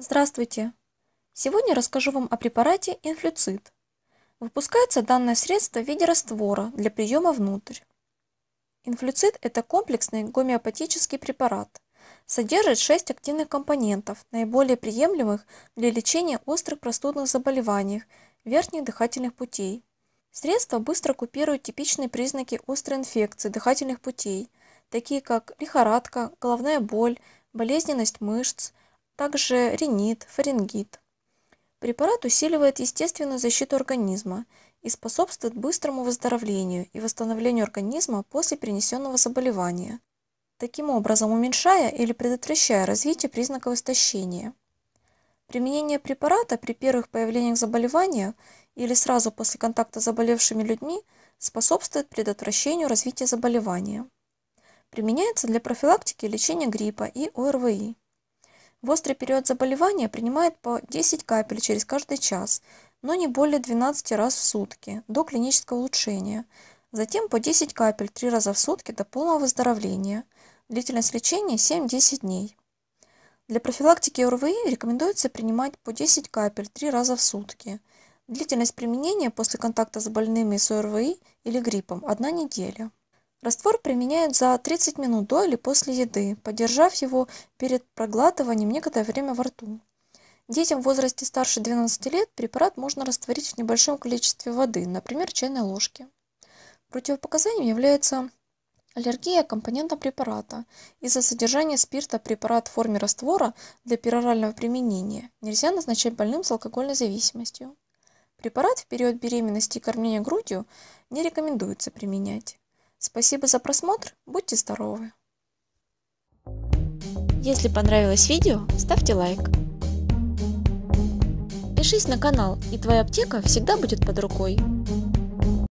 Здравствуйте! Сегодня расскажу вам о препарате инфлюцит. Выпускается данное средство в виде раствора для приема внутрь. Инфлюцит – это комплексный гомеопатический препарат. Содержит 6 активных компонентов, наиболее приемлемых для лечения острых простудных заболеваний верхних дыхательных путей. Средство быстро купирует типичные признаки острой инфекции дыхательных путей, такие как лихорадка, головная боль, болезненность мышц – также ринит, фарингит. Препарат усиливает естественную защиту организма и способствует быстрому выздоровлению и восстановлению организма после перенесенного заболевания, таким образом уменьшая или предотвращая развитие признаков истощения. Применение препарата при первых появлениях заболевания или сразу после контакта с заболевшими людьми способствует предотвращению развития заболевания. Применяется для профилактики и лечения гриппа и ОРВИ. В острый период заболевания принимает по 10 капель через каждый час, но не более 12 раз в сутки, до клинического улучшения. Затем по 10 капель 3 раза в сутки до полного выздоровления. Длительность лечения 7-10 дней. Для профилактики ОРВИ рекомендуется принимать по 10 капель 3 раза в сутки. Длительность применения после контакта с больными с ОРВИ или гриппом – 1 неделя. Раствор применяют за 30 минут до или после еды, подержав его перед проглатыванием некоторое время во рту. Детям в возрасте старше 12 лет препарат можно растворить в небольшом количестве воды, например, чайной ложки. Противопоказанием является аллергия компонента препарата. Из-за содержания спирта препарат в форме раствора для перорального применения нельзя назначать больным с алкогольной зависимостью. Препарат в период беременности и кормления грудью не рекомендуется применять. Спасибо за просмотр, будьте здоровы! Если понравилось видео, ставьте лайк. Пишись на канал, и твоя аптека всегда будет под рукой.